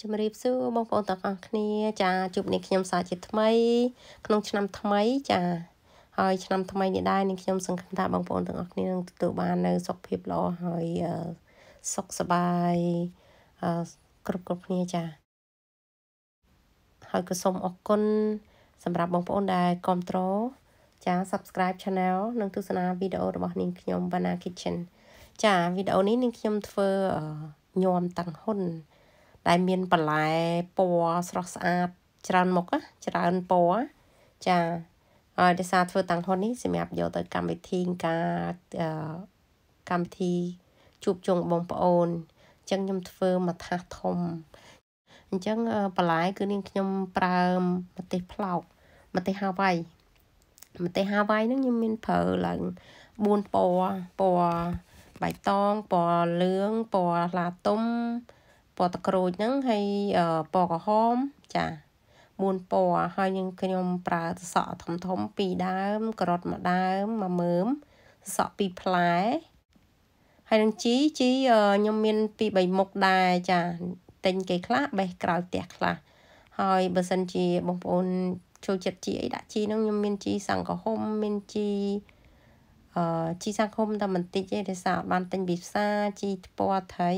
ជម្រាបសួរបងប្អូនទាំងអស់គ្នាចាជួបនេះខ្ញុំសាជា ថ្មី ក្នុង ឆ្នាំថ្មី ចាហើយ ឆ្នាំថ្មីនេះដែរនឹងខ្ញុំសង្ឃឹមថាបងប្អូនទាំងអស់គ្នានឹងទទួលបាននៅសុខភាពល្អហើយសុខសប្បាយគ្រប់គ្រប់គ្នាចាហើយក៏សូមអរគុណសម្រាប់បងប្អូនដែលគ្រប់គ្រងចា subscribe channel និងទស្សនាវីដេអូរបស់នាងខ្ញុំ Banana Kitchen ចាវីដេអូនេះនាងខ្ញុំធ្វើញាំតាំងហ៊ុនដែលមានបន្លែពណ៌ស្រស់ស្អាតច្រើនមុខណាច្រើនពណ៌ចាហើយដោយសារធ្វើតាំងហ៊ុននេះសម្រាប់យកទៅកម្មវិធីការកម្មវិធីជួបជុំបងប្អូនអញ្ចឹងខ្ញុំធ្វើមួយថាសធំអញ្ចឹងបន្លែគឺនាងខ្ញុំប្រើម្ទេសផ្លោកម្ទេសហาวៃម្ទេសហาวៃហ្នឹងខ្ញុំមានប្រើឡើង4ពណ៌ពណ៌បៃតងពណ៌លឿងពណ៌ឡាទុំពណ៌តក្រូចហ្នឹងហើយពណ៌ក្រហមចា4ពណ៌ហើយនឹងខ្ញុំប្រើសសក់ធំធំពីរដើមការ៉ុតមួយដើមមួយមើមសសក់ពីរផ្លែ ហើយនឹងជីជីខ្ញុំមានពីរ3មុខដែរចាទិញគេខ្លះបេះក្រោយផ្ទះខ្លះហើយបើសិនជា បងប្អូនចូលចិត្តជីអីដាក់ជីនោះខ្ញុំមានជីសង្កហុំមានជីអឺជីសង្កហុំតែបន្តិចទេដោយសារបានទិញពីផ្សារជីថ្ពាល់ត្រី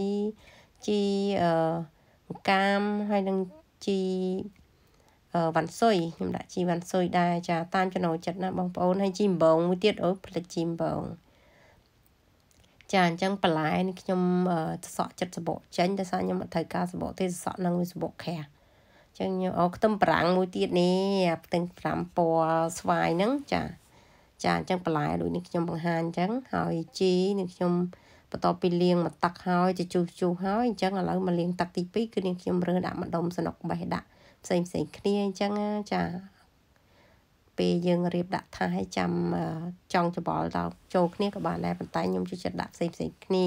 ជីអឺកាមហើយនឹងជីវ៉ាន់ស៊ុយខ្ញុំដាក់ជីវ៉ាន់ស៊ុយដែរចាតាមចំណូលចិត្តណាបងប្អូនហើយជីអំបងមួយទៀតអូផលិតជីអំបងចាអញ្ចឹងបន្លែនេះខ្ញុំសសក់ចិត្តសបកចេញដោយសារខ្ញុំអត់ត្រូវការសបកទេសសក់នឹងសបកខ្រាស់អញ្ចឹងខ្ញុំអូខ្ទឹមប្រាំងមួយទៀតនេះខ្ទឹមប្រាំពណ៌ស្វាយហ្នឹងចាចាអញ្ចឹងបន្លែដូចនេះខ្ញុំបង្ហាញអញ្ចឹងហើយជីនេះខ្ញុំបន្ទាប់ពីលាងមកទឹកហើយជជុះជុះហើយអញ្ចឹងឥឡូវមកលាងទឹកទី2គឺនាងខ្ញុំរើសដាក់ម្ដុំសនុកបេះដាក់ផ្សេងផ្សេងគ្នាអញ្ចឹងណាចាពេលយើងរៀបដាក់ថាឲ្យចាំចង់ច្បល់ដល់ចូលគ្នាក៏បានដែរប៉ុន្តែខ្ញុំជួយចិត្តដាក់ផ្សេងផ្សេងគ្នា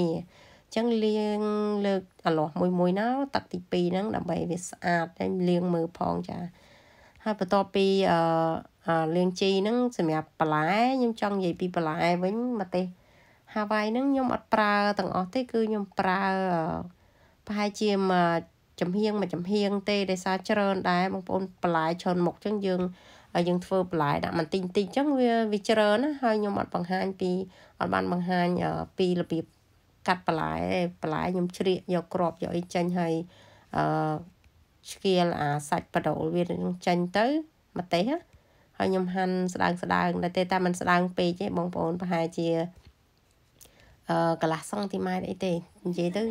ចឹងលាងលើកអាលាស់មួយមួយណាទឹកទី2ហ្នឹង ដើម្បីវាស្អាតហើយលាងមើលផងចាហើយបន្ទាប់ពីអឺលាងជីហ្នឹងសម្រាប់បន្លែខ្ញុំចង់និយាយពីបន្លែវិញម្ទេស Hawaii ហ្នឹងខ្ញុំអត់ប្រើទាំងអស់ទេគឺខ្ញុំប្រើប្រហែលជាមួយចំហៀងមួយចំហៀងទេដោយសារច្រើនដែរបងប្អូនបន្លែច្រើនមុខអញ្ចឹងយើងយើងធ្វើបន្លែដាក់បន្តិចបន្តិចអញ្ចឹងវាវាច្រើនណាហើយខ្ញុំអត់បង្ហាញ ពីអត់បានបង្ហាញពីរបៀបកាត់បន្លែបន្លែខ្ញុំជ្រៀកយកក្របយកអីចេញហើយអឺឆ្កៀលអាសាច់បដូលវានឹងចេញទៅម្ទេសណាហើយខ្ញុំហាន់ស្ដើងស្ដើងតែតែមិនស្ដើងពេកទេបងប្អូនប្រហែលជាកន្លះសង់ទីម៉ែត្រអីទេនិយាយទៅ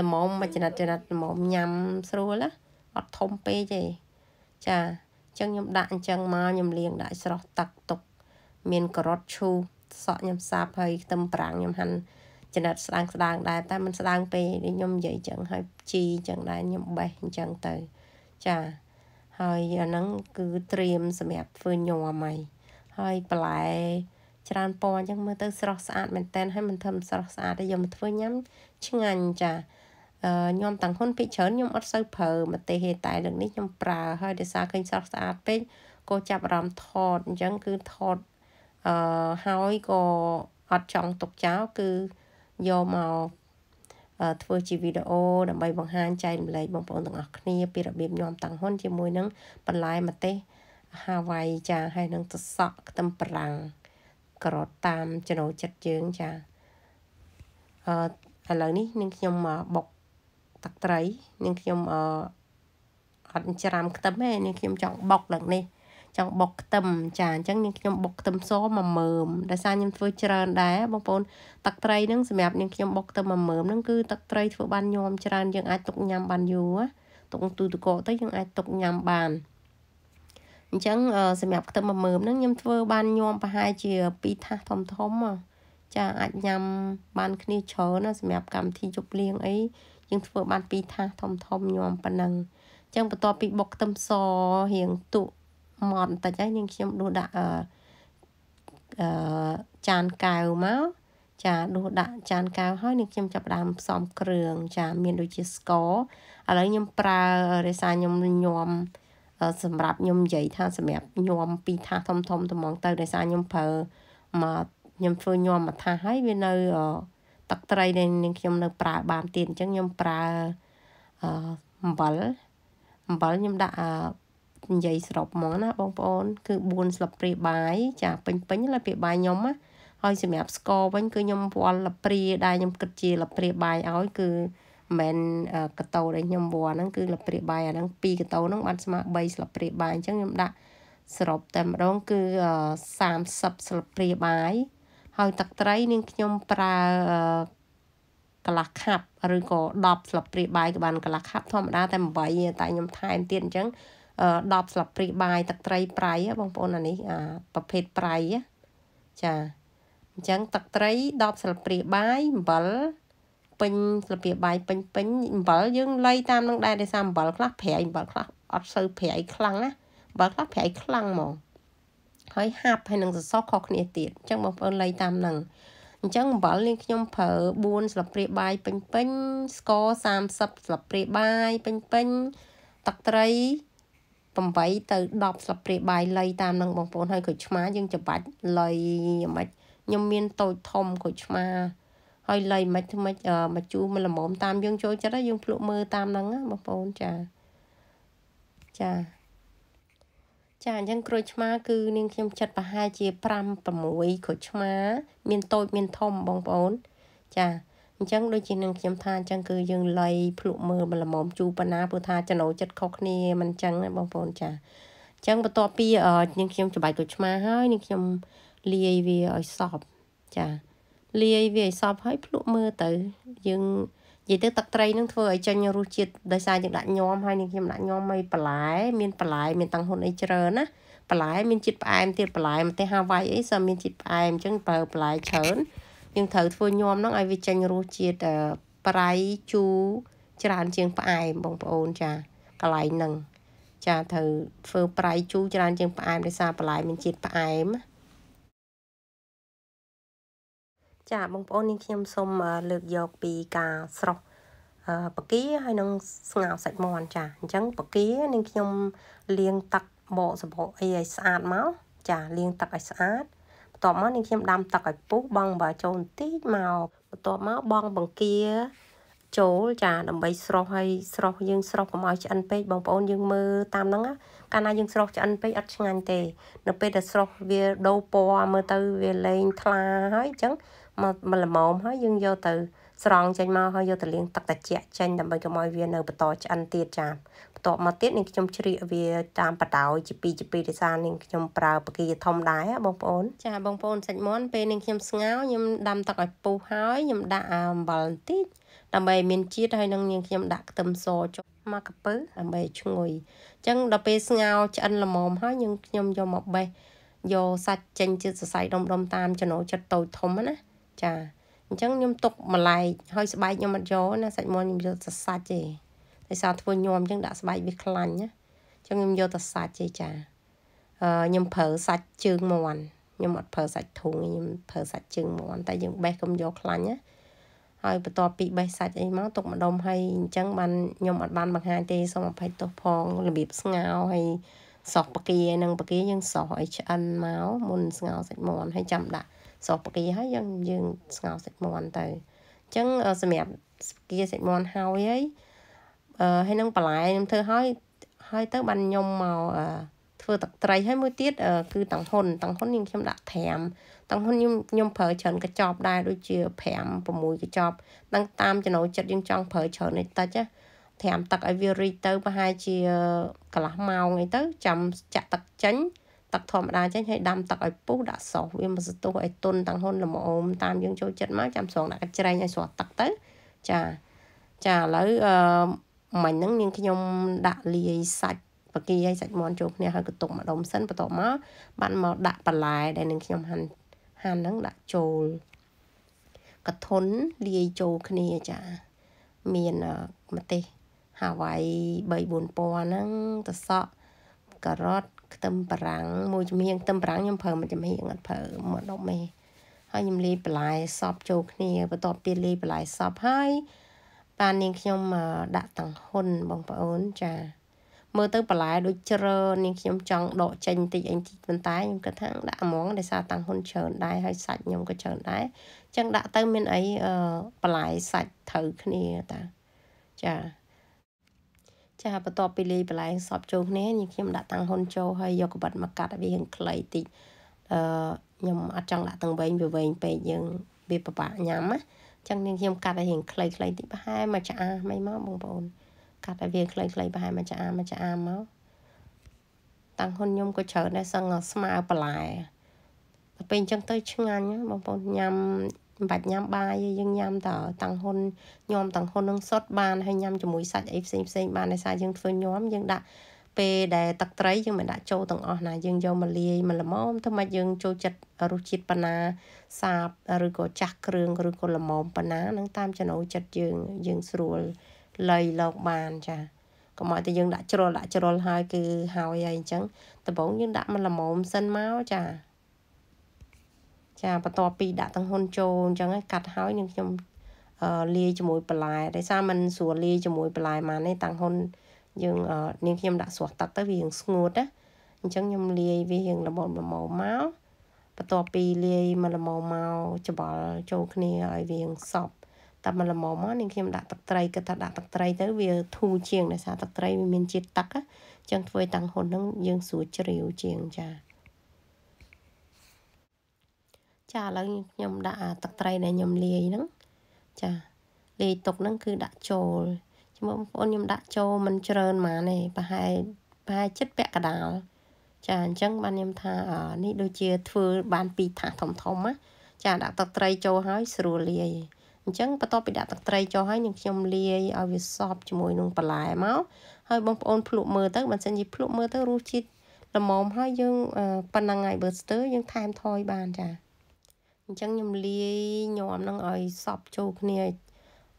ល្មមមួយចណិតចណិតល្មមញ៉ាំស្រួលអត់ធំពេកទេចាអញ្ចឹងខ្ញុំដាក់អញ្ចឹងមកខ្ញុំលាងដាក់ស្រស់ទឹកទុកមានការ៉ុតឈូសក់ខ្ញុំសាប់ហើយខ្ទឹមប្រាំងខ្ញុំហាន់ចំណិតស្ដាងស្ដាងដែរតែมันស្ដាងពេកដូចខ្ញុំនិយាយចឹងហើយជីចឹងដែរខ្ញុំបេះអញ្ចឹងទៅចា ហើយអាហ្នឹងគឺត្រៀមសម្រាប់ធ្វើញោមហើយហើយបន្លែច្រើនពណ៌អញ្ចឹងមើលទៅស្រស់ស្អាតមែនតែនហើយមិនធំស្រស់ស្អាតទេយកមកធ្វើញ៉ាំឆ្ងាញ់ចាអឺខ្ញុំតាំងហ៊ុនពីច្រើនខ្ញុំអត់សូវប្រើម្ទេសទេតែ លើកនេះខ្ញុំប្រើហើយដោយសារឃើញស្រស់ស្អាតពេកក៏ចាប់អារម្មណ៍ថតអញ្ចឹងគឺថតអឺហើយក៏អត់ចង់ទុកចោលគឺយកមកធ្វើជាវីដេអូដើម្បីបង្ហាញចែករំលែកបងប្អូនទាំងអស់គ្នាពីរបៀបញោមតាំងហ៊ុនជាមួយនឹងបន្លែម្ទេសហាវ៉ៃចាហើយនឹងទឹកសក់ខ្ទឹមបារាំងក្រតតាមចំណូលចិត្តយើងចាអឺឥឡូវនេះនឹងខ្ញុំបុកទឹកត្រីនឹងខ្ញុំអអត់ច្រាមខ្ទឹមទេនឹងខ្ញុំចង់បុកឡើងនេះ ចង់បុកខ្ទឹមចាអញ្ចឹងនាងខ្ញុំបុកខ្ទឹមសមួយមើមដោយសារខ្ញុំធ្វើច្រើនដែរបងប្អូនទឹកត្រីហ្នឹងសម្រាប់នាងខ្ញុំបុកខ្ទឹមមួយមើមហ្នឹងគឺទឹកត្រីធ្វើបានញោមច្រើនយើងអាចទុកញ៉ាំបានយូរទុកទូទឹកកកទៅយើងអាចទុកញ៉ាំបានអញ្ចឹងសម្រាប់ខ្ទឹមមើមហ្នឹងខ្ញុំធ្វើបានញោមប្រហែលជា2ថាសធំធំចាអាចញ៉ាំបានគ្នាច្រើនសម្រាប់កម្មវិធីជប់លៀងអីយើងធ្វើ បាន2ថាសធំធំញោមប៉ុណ្ណឹងអញ្ចឹងបន្ទាប់ពីបុកខ្ទឹមសរៀងទុម៉ត់បន្តិចហើយយើងខ្ញុំដួសដាក់អឺអឺចានកែវមកចាដួសដាក់ចានកែវហើយនឹងខ្ញុំចាប់ដើមផ្សំគ្រឿងចាមានដូចជាស្ករឥឡូវខ្ញុំប្រើរេសាខ្ញុំញោមសម្រាប់ខ្ញុំនិយាយថាសម្រាប់ញោមពីរថាសធំធំត្មងទៅដោយសារខ្ញុំប្រើមកខ្ញុំធ្វើញោមមកថាហើយវានៅទឹកត្រីដែលខ្ញុំនៅប្រើបានទៀតអញ្ចឹងខ្ញុំប្រើអំបិលអំបិលខ្ញុំដាក់និយាយសរុបហ្មងណាបងប្អូនគឺ4ស្លឹកព្រាបាយចាពេញពេញលើព្រាបាយខ្ញុំណាហើយសម្រាប់ស្ករវិញគឺខ្ញុំវល់លព្រាដែលខ្ញុំគិតជាលព្រាបាយឲ្យគឺមិនកតោដែលខ្ញុំវល់ហ្នឹងគឺលព្រាបាយអាហ្នឹង2កតោហ្នឹងបានស្មើ3ស្លាបព្រាបាយអញ្ចឹងខ្ញុំដាក់សរុបតែម្ដងគឺ30ស្លាបព្រាបាយហើយទឹកត្រីនាងខ្ញុំប្រើកន្លះខាប់ឬក៏10ស្លាបព្រាបាយក៏បានកន្លះខាប់ធម្មតាតែ8តែខ្ញុំថែមទៀតអញ្ចឹង10ស្លាបព្រាបាយទឹកត្រីប្រៃបងប្អូនអានេះប្រភេទប្រៃចាអញ្ចឹងទឹកត្រី10ស្លាបព្រាបាយអំបិលពេញស្លាបបាយពេញពេញអំបិលយើងលៃតាមនឹងដែរដោយសារអំបិលខ្លះប្រៃអំបិលខ្លះអត់សូវប្រៃខ្លាំងណាអំបិលខ្លះប្រៃខ្លាំងហ្មងហើយហាប់ហើយនឹងសសរខុសគ្នាទៀតអញ្ចឹងបងប្អូនលៃតាមនឹងអញ្ចឹងអំបិលនាងខ្ញុំប្រើ4ស្លាបព្រាបាយពេញពេញស្ករ30ស្លាបព្រាបាយពេញពេញ ទឹកត្រី8ទៅ10ស្លាបព្រាបាយលៃតាមនឹងបងប្អូនហើយក្រូចឆ្មាយើងច្របាច់លៃយ៉ាងម៉េចខ្ញុំមានតូចធំក្រូចឆ្មាហើយលៃមិនខ្មិចមកជូរមកល្មមតាមយើងចូលចិត្តយើងភ្លក់មើលតាមហ្នឹងបងប្អូនចាចាចាអញ្ចឹងក្រូចឆ្មាគឺនាងខ្ញុំចិត្តប្រហែលជា5 6ក្រូចឆ្មា មានតូច មានធំបងប្អូន ចាអញ្ចឹងដូចជានឹងខ្ញុំថាអញ្ចឹងគឺយើងលៃភ្លក់មើលមកល្មមជូរបណ្ណាព្រោះថាចំណូលចិត្តខុសគ្នាមិនអញ្ចឹងណាបងប្អូនចាអញ្ចឹងបន្ទាប់ពីនាងខ្ញុំច្បាយក្រូចឆ្មាហើយនាងខ្ញុំលាយវាឲ្យសប់ចាលាយវាឲ្យសពហើយភ្លក់មើលទៅយើងនិយាយទៅទឹកត្រីនឹងធ្វើឲ្យចេញរសជាតិដោយសារយើងដាក់ញោមហើយនេះខ្ញុំដាក់ញោមឲ្យបន្លែមានបន្លែមានតាំងហ៊ុនអីច្រើនណាបន្លែមានជាតិផ្អែមទៀតបន្លែម្ទេសហាវ៉ៃអីសើមានជាតិផ្អែមអញ្ចឹងប្រើបន្លែច្រើនយើងត្រូវធ្វើញោមហ្នឹងឲ្យវាចេញរសជាតិប្រៃជូរច្រើនជាងផ្អែមបងប្អូនចាកន្លែងហ្នឹងចាត្រូវធ្វើប្រៃជូរច្រើនជាងផ្អែមដោយសារបន្លែមានជាតិផ្អែមណាចាបងប្អូននាងខ្ញុំសូមលើកយកពីការស្រោះបកាហើយនឹងស្ងោរសាច់មាន់ចាអញ្ចឹងបកានាងខ្ញុំលាងទឹកបកសម្បកអីឲ្យស្អាតមកចាលាងទឹកឲ្យស្អាតបន្ទាប់មកនាងខ្ញុំដាំទឹកឲ្យពុះបងបើចូលបន្តិចមកបន្ទាប់មកបងបង្គាចូលចាដើម្បីស្រោះឲ្យស្រោះយើងស្រោះកុំឲ្យឆ្អិនពេកបងប្អូនយើងមើលតាមហ្នឹងកាលណាយើងស្រោះឆ្អិនពេកអត់ឆ្ងាញ់ទេនៅពេលដែលស្រោះវាដូរពណ៌មើលទៅវាលែងថ្លាហើយអញ្ចឹងមកមកល្មមហើយយើងយកទៅ ស្រង់ចេញមកហើយយកទៅលាងទឹកត្រជាក់ចេញដើម្បីកុំឲ្យវានៅបន្តឆ្អិនទៀតចា៎បន្ទាប់មកទៀតនាងខ្ញុំជ្រាកវាតាមបដោយជាពីរជាពីរដោយសារនាងខ្ញុំប្រើបកាធំដែរបងប្អូន ចា៎បងប្អូនសាច់មន់ពេលនាងខ្ញុំស្ងោខ្ញុំដាំទឹកឲ្យពុះហើយខ្ញុំដាក់អំបិលបន្តិចដើម្បី មានជាតិហើយនឹងនាងខ្ញុំដាក់ខ្ទឹមសចុះមកកពើដើម្បីឈ្ងុយអញ្ចឹងដល់ពេលស្ងោឆ្អិនល្មមហើយយើងខ្ញុំយកមកបេះយកសាច់ចេញជាសរសៃដុំៗតាមចំណូលចិត្តតូចធំណាចាអញ្ចឹងខ្ញុំទុកម្លែកហើយស្បែកខ្ញុំអត់យកណាសាច់មាន់ខ្ញុំយកសសាច់ទេដោយសារធ្វើញោមអញ្ចឹងដាក់ស្បែកវាខ្លាញ់ណាអញ្ចឹងខ្ញុំយកទៅសាច់ទេចាអឺខ្ញុំប្រើសាច់ជើងមាន់ខ្ញុំអត់ប្រើសាច់ធុងខ្ញុំប្រើសាច់ជើងមាន់តែយើងបេះកុំយកខ្លាញ់ណាហើយបន្ទាប់ពីបេះសាច់អីមកទុកម្ដុំហើយអញ្ចឹងបានខ្ញុំអត់បានបង្ហាញទេសូមអភ័យទោសផងរបៀបស្ងោហើយសោះបកានឹងបកាយើងសោះឲ្យឆ្អិនមកមុនស្ងោសាច់មាន់ហើយចាំដាក់ស្រុកបកាហើយយើងយើងស្ងោរសាច់មាន់ទៅអញ្ចឹងសម្រាប់ស្គាសាច់មាន់ហើយហើយអឺហើយនឹងបន្លែខ្ញុំធ្វើហើយហើយទៅបានខ្ញុំមកអឺធ្វើទឹកត្រីហើយមួយទៀតគឺតង្ហ៊ុនតង្ហ៊ុនខ្ញុំដាក់5តង្ហ៊ុនខ្ញុំខ្ញុំប្រើច្រើនកញ្ចប់ដែរដូចជា5 6កញ្ចប់នឹងតាមចំណូលចិត្តយើងចង់ប្រើច្រើននេះតិចណាត្រាំទឹកឲ្យវារីកទៅប្រហែលជាកន្លះម៉ោងអីទៅចាំចាក់ទឹកចេញទឹកធម្មតាចេញហើយដាំទឹកឲ្យពុះដាក់សោសវាមិនសទុះឲ្យទុនទាំងហ៊ុនល្មមតាមយើងចូលចិត្តមកចាំស្រងដាក់កញ្ច្រែងឲ្យស្រស់ទឹកទៅចាចាឥឡូវអឺមិញហ្នឹងនាងខ្ញុំដាក់លាយសាច់បកាឲ្យសាច់មាន់ចូលគ្នាហើយកទុកម្ដុំសិនបន្ទាប់មកបានមកដាក់បន្លែដែលនាងខ្ញុំហាន់ហាន់ហ្នឹងដាក់ចូល កធុនលាយចូលគ្នាចាមានម្ទេសហាវ៉ៃ3 4000ហ្នឹងតសក់ការ៉ុតខ្ទឹមបារាំងមួយចំហៀងខ្ទឹមបារាំងខ្ញុំប្រើមួយចំហៀងអត់ប្រើមួយដុំទេហើយខ្ញុំលាយបន្លែសពចូលគ្នាបន្ទាប់ពីលាយបន្លែសពហើយបាននាងខ្ញុំដាក់តង្ហ៊ុនបងប្អូនចា មើលទៅបន្លែដូចជ្រើនាងខ្ញុំចង់ដកចេញតិចអីតិចប៉ុន្តែខ្ញុំគិតថាដាក់ហ្មងដោយសារតាំងហ៊ុនច្រើនដែរហើយសាច់ខ្ញុំក៏ច្រើនដែរអញ្ចឹងដាក់ទៅមានអីបន្លែសាច់ត្រូវគ្នាតាចាចាបន្ទាប់ពីលាយបន្លែសពចូលគ្នានេះខ្ញុំដាក់តាំងហ៊ុនចូលហើយយកក្បិតមកកាត់ឲ្យវារៀងខ្លីតិចអឺខ្ញុំអត់ចង់ដាក់ទាំងវែងវាវែងពេកយើងវាពិបាកញ៉ាំណាចឹងនាងខ្ញុំកាត់ឲ្យរៀងខ្លីៗតិចប្រហែលមួយឆ្អាមិនមកបងប្អូនកាត់ឲ្យវាខ្លីៗប្រហែលមួយឆ្អាមួយឆ្អាមកតាំងហ៊ុនខ្ញុំក៏ច្រើនដែរសឹងស្មើបន្លែទៅពេលអញ្ចឹងទៅឆ្ងាញ់បងប្អូនញ៉ាំមិនបាច់ញ៉ាំបាយទេយើងញ៉ាំតតាំងហ៊ុនញ៉ាំតាំងហ៊ុននឹងសុទ្ធបានហើយញ៉ាំជាមួយសាច់អីផ្សេងផ្សេងបានដោយសារយើងធ្វើញ៉ាំយើងដាក់ពេលដែលទឹកត្រីយើងមិនដាក់ចូលទាំងអស់ណាយើងយកមកលាយមកល្មមធ្វើម៉េចយើងចូលចិត្តរសជាតិប៉ុណាសាបឬក៏ចាស់គ្រឿងឬក៏ល្មមប៉ុណា នឹងតាមចំណូលចិត្តយើងយើងស្រួលលៃលោកបានចាកុំឲ្យតែយើងដាក់ជ្រុលដាក់ជ្រុលហើយ គឺហើយហើយអញ្ចឹងដំបូងយើងដាក់មកល្មមសិនមកចាចាបន្ទាប់ពីដាក់ទាំងហ៊ុនចូលអញ្ចឹងហើយកាត់ហើយនឹងខ្ញុំលាយជាមួយបន្លែដោយសារมันស្រួលលាយជាមួយបន្លែមកនេះទាំងហ៊ុនយើងនាងខ្ញុំដាក់ស្រោះទឹកទៅវារៀងស្ងួតណាអញ្ចឹងខ្ញុំលាយវារៀងល្មមល្មមមកបន្ទាប់ពីលាយមកល្មមមកច្បល់ចូលគ្នាឲ្យវារៀងសពតែមកល្មមមកនាងខ្ញុំដាក់ទឹកត្រីគិតថាដាក់ទឹកត្រីទៅវាធូរជាងដោយសារទឹកត្រីវាមានជាតិទឹកណាអញ្ចឹងធ្វើឲ្យទាំងហ៊ុនហ្នឹងយើងស្រួលជ្រាវជាងចា៎ចាឥឡូវខ្ញុំដាក់ទឹកត្រីដែលខ្ញុំលាយហ្នឹងចាលាយទុកហ្នឹងគឺដាក់ចូលចាំបងប្អូនខ្ញុំដាក់ចូលមិនច្រើនហ្មងទេប្រហែលប្រហែលចិត្តពាក់កដាលចាអញ្ចឹងបានខ្ញុំថានេះដូចជាធ្វើបានពីរថាសធំធំណាចាដាក់ទឹកត្រីចូលហើយស្រួលលាយអញ្ចឹងបន្ទាប់ពីដាក់ទឹកត្រីចូលហើយនឹងខ្ញុំលាយឲ្យវាសប់ជាមួយនឹងបន្លែមកហើយបងប្អូនភ្លក់មើលទៅបើសិនជាភ្លក់មើលទៅរសជាតិល្មមហើយយើងប៉ុណ្ណឹងហើយបើស្ទើរយើងថែមថយបានចា៎អញ្ចឹងខ្ញុំលាយញោមនឹងឲ្យសពចូលគ្នា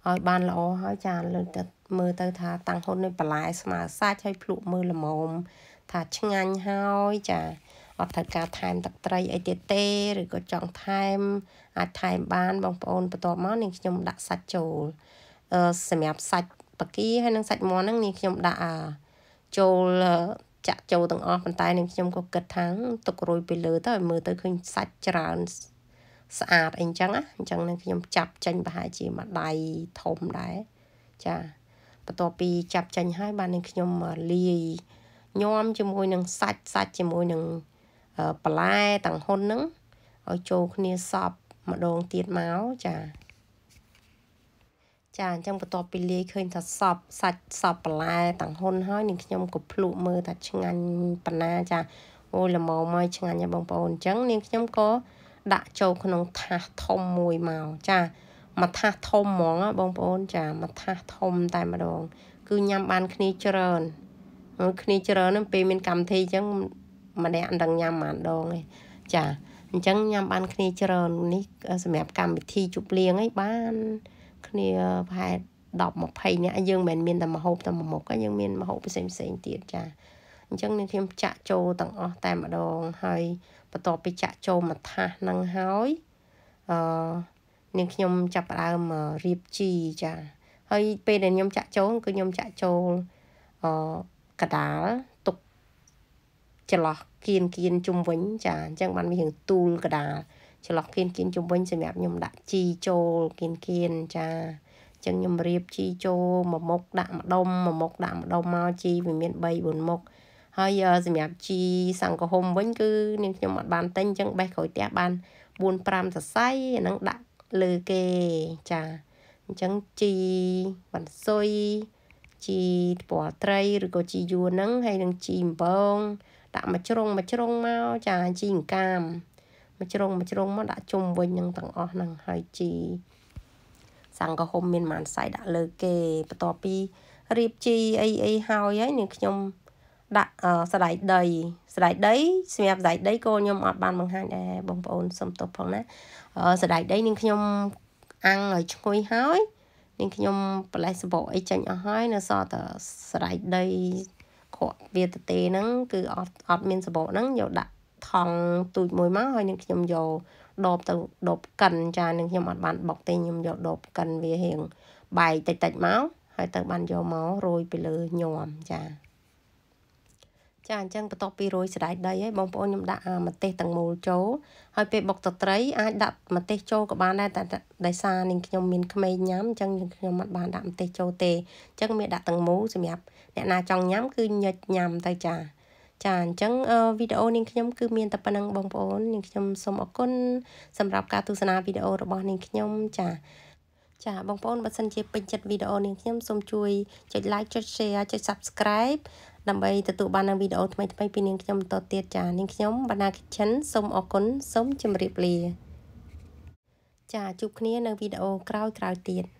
ឲ្យបានល្អហើយចាលើទៅមើលទៅថាតាំងហ៊ុននេះបន្លែ ស្មើសាច់ហើយភ្លក់មើលល្មមថាឆ្ងាញ់ហើយចាអត់ត្រូវការថែមទឹកត្រីអីទៀតទេឬក៏ចង់ថែមអាចថែមបានបងប្អូនបន្ទាប់មកនាងខ្ញុំដាក់សាច់ចូលអឺសម្រាប់សាច់បកីហើយនិងសាច់មាន់ហ្នឹងនាងខ្ញុំដាក់ចូលចាក់ចូលទាំងអស់ប៉ុន្តែនាងខ្ញុំក៏គិតថាទុករយទៅលើទៅឲ្យមើលទៅឃើញសាច់ច្រើនស្អាតអីចឹងណាអញ្ចឹងនឹងខ្ញុំចាប់ចេញប្រហែលជាមួយដៃធំដែរចាបន្ទាប់ពីចាប់ចេញហើយបាននឹងខ្ញុំលាយញោមជាមួយនឹងសាច់សាច់ជាមួយនឹងបន្លែទាំងហ៊ុនហ្នឹងឲ្យចូលគ្នាសពម្ដងទៀតមកចាចាអញ្ចឹងបន្ទាប់ពីលាយឃើញថាសពសាច់សពបន្លែទាំងហ៊ុនហើយនឹងខ្ញុំក៏ភ្លក់មើលថាឆ្ងាញ់ប៉ុណ្ណាចាអូល្មមហើយឆ្ងាញ់ហើយបងប្អូនអញ្ចឹងនាងខ្ញុំក៏ដាក់ចូលក្នុងថាសធំមួយមកចាមកថាសធំហ្មងបងប្អូនចាមកថាសធំតែម្ដងគឺញ៉ាំបានគ្នាច្រើនគ្នាច្រើនហ្នឹងពេលមានកម្មវិធីអញ្ចឹងម្នាក់នឹងញ៉ាំបានដងឯងចាអញ្ចឹងញ៉ាំបានគ្នាច្រើននេះសម្រាប់កម្មវិធីជប់លៀងឯងបានគ្នាប្រហែល10 20នាក់យើងមិនមែនមានតែមហូបតែមួយមុខទេយើងមានមហូបផ្សេងផ្សេងទៀតចាអញ្ចឹងនឹងខ្ញុំចាក់ចូលទាំងអស់តែម្ដងហើយបន្ទាប់ពីចាក់ចូលមកថាសនឹងហើយអឺនាងខ្ញុំចាប់ផ្ដើមរៀបជីចាហើយពេលដែលខ្ញុំចាក់ចូលគឺខ្ញុំចាក់ចូលអកដាលទុកចន្លោះគៀនគៀនជុំវិញ ចាអញ្ចឹងបានមានរឿងទូលកដាលចន្លោះគៀនគៀនជុំវិញសម្រាប់ខ្ញុំដាក់ជីចូលគៀនគៀនចាអញ្ចឹងខ្ញុំរៀបជីចូលមួយមុខដាក់ម្ដុំមួយមុខដាក់ម្ដុំមកជីវាមាន3 4មុខហើយសម្រាប់ជីសង្កហុមវិញ គឺនាងខ្ញុំអត់បានទិញអញ្ចឹងបេះក្រោយផ្ទះបាន4 5សរសៃអាហ្នឹងដាក់លើគេចាអញ្ចឹងជីបន្សុយជីថ្ពាល់ត្រីឬក៏ជីយួរហ្នឹងហើយនឹងជីអំបងដាក់មួយជ្រុងមួយជ្រុងមកចាជីអង្កាមមួយជ្រុងមួយជ្រុងមកដាក់ជុំវិញនឹងទាំងអស់ហ្នឹងហើយជីសង្កហុមមានម៉ានសៃដាក់លើគេបន្ទាប់ពីរៀបជីអីអីហើយហើយនាងខ្ញុំដាក់ស្ដាយដីស្ដាយដីសម្រាប់ស្ដាយដីក៏ខ្ញុំអត់បានបង្ហាញដែរបងប្អូនសុំទោសផងណាស្ដាយដីនឹងខ្ញុំអាំងឲ្យឈ្ងុយហើយនឹងខ្ញុំប្រឡេះសបកអីចាញ់អស់ហើយនៅសល់តែស្ដាយដីក្រក់វាទទេហ្នឹង គឺអត់អត់មានសបកហ្នឹងយកដាក់ថង់ទូចមួយមកហើយនឹងខ្ញុំយកដបទៅដបកិនចានឹងខ្ញុំអត់បានបុកទេខ្ញុំយកដបកិនវារៀងបែកតិចតិចមកហើយទៅបានយកមករោយពីលើញោមចាចាអញ្ចឹងបន្ទាប់ពីរោយស្រាយដីហើយបងប្អូនខ្ញុំដាក់ម្ទេសទាំងមូលចូលហើយពេលបុកទឹកត្រីអាចដាក់ម្ទេសចូលក៏បានដែរតែដោយសារនាងខ្ញុំមានក្មេងញ៉ាំអញ្ចឹងខ្ញុំមិនបានដាក់ម្ទេសចូលទេអញ្ចឹងមានដាក់ទាំងមូលសម្រាប់អ្នកណាចង់ញ៉ាំគឺញិចញ៉ាំទៅចា ចាអញ្ចឹងវីដេអូនាងខ្ញុំគឺមានតែប៉ុណ្ណឹងបងប្អូននាងខ្ញុំសូមអរគុណសម្រាប់ការទស្សនាវីដេអូរបស់នាងខ្ញុំ ចា ចាបងប្អូនបើសិនជាពេញចិត្តវីដេអូនាងខ្ញុំសូមជួយចុច like ចុច share ចុច subscribe ដើម្បីទទួលបាននូវវីដេអូថ្មីៗពីនាងខ្ញុំតទៅទៀតចានាងខ្ញុំបណ្ណា Kitchen សូមអរគុណសូមជម្រាបលាចាជួបគ្នានៅវីដេអូក្រោយៗទៀត